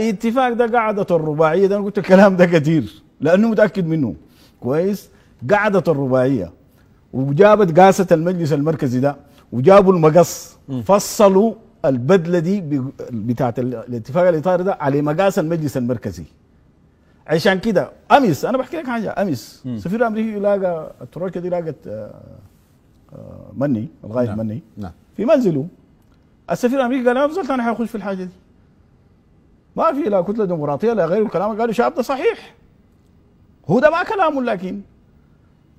الاتفاق ده قاعدة الرباعية ده أنا قلت الكلام ده كثير لأنه متأكد منه كويس قاعدة الرباعية وجابت قاسة المجلس المركزي ده وجابوا المقص فصلوا البدلة دي بتاعت الاتفاق الإطاري ده على مقاس المجلس المركزي عشان كده أمس أنا بحكي لك حاجة أمس سفير الأمريكي لاقى الترويكا دي لاقت آه، آه، مني الغاية نعم. مني نعم. في منزله السفير الأمريكي قال أنا أنا حخش في الحاجة دي ما في لا كتله ديمقراطيه لا غير الكلام قالوا ده صحيح هو ده ما كلامه لكن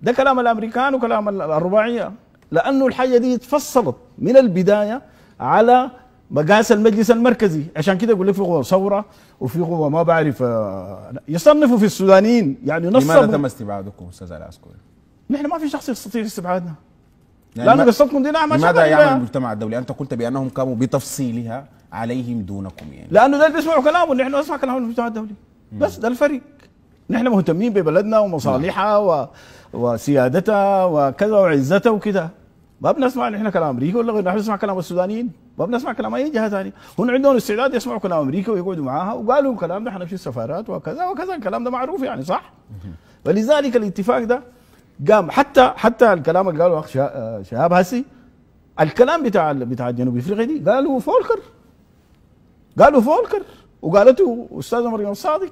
ده كلام الامريكان وكلام الرباعيه لانه الحاجه دي تفصلت من البدايه على مقاس المجلس المركزي عشان كده يقول لك في قوة ثورة وفي قوة ما بعرف آه، يصنفوا في السودانيين يعني نصبوا لماذا تم استبعادكم أستاذ علي عسكري؟ نحن ما في شخص يستطيع استبعادنا يعني لأنه قصتكم دي نعم لماذا يعمل المجتمع الدولي؟ أنت قلت بأنهم قاموا بتفصيلها عليهم دونكم يعني لانه ده اللي بيسمعوا كلامه نحن نسمع كلام المجتمع الدولي بس ده الفريق نحن مهتمين ببلدنا ومصالحها و... وسيادتها وكذا وعزتها وكذا ما بنسمع نحن كلام امريكا ولا نحن نسمع كلام السودانيين ما بنسمع كلام اي جهه ثانيه هم عندهم استعداد يسمعوا كلام امريكا ويقعدوا معاها وقالوا كلام ده في السفارات وكذا وكذا الكلام ده معروف يعني صح ولذلك الاتفاق ده قام حتى حتى الكلام اللي قاله اخ آه، شهاب هسي الكلام بتاع بتاع جنوب افريقيا دي قالوا فولكر قالوا فولكر وقالته استاذه مريم صادق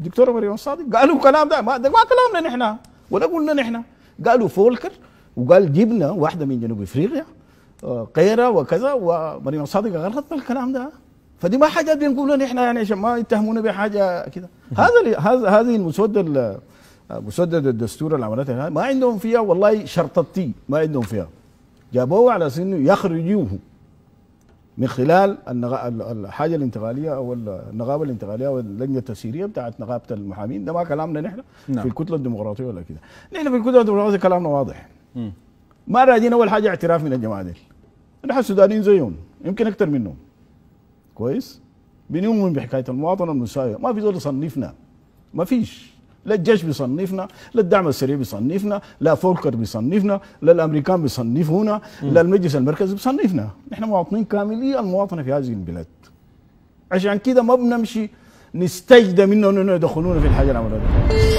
دكتوره مريم صادق قالوا الكلام ده ما ده ما كلامنا نحن ولا قلنا نحن قالوا فولكر وقال جبنا واحده من جنوب افريقيا آه، قيره وكذا ومريم صادق غلطنا الكلام ده فدي ما حاجات بنقولها نحن يعني عشان ما يتهمونا بحاجه كده هذا هذا هذه المسوده مسوده الدستور العمليات ما عندهم فيها والله شرطتي ما عندهم فيها جابوه على سنه يخرجوه من خلال الحاجه الانتقاليه او النقابه الانتقاليه او اللجنه التسييريه بتاعت نقابه المحامين ده ما كلامنا نحن نعم. في الكتله الديمقراطيه ولا كده نحن في الكتله الديمقراطيه كلامنا واضح م. ما رايدين اول حاجه اعتراف من الجماعه دي نحن السودانيين زيهم يمكن اكثر منهم كويس بنؤمن بحكايه المواطنه المساويه ما في زول يصنفنا ما فيش لا الجيش بيصنفنا لا الدعم السريع بيصنفنا لا فولكر بيصنفنا لا الامريكان بيصنفونا لا المجلس المركزي بيصنفنا نحن مواطنين كاملي المواطنه في هذه البلاد عشان كده ما بنمشي نستجدى منهم انه يدخلونا في الحاجه اللي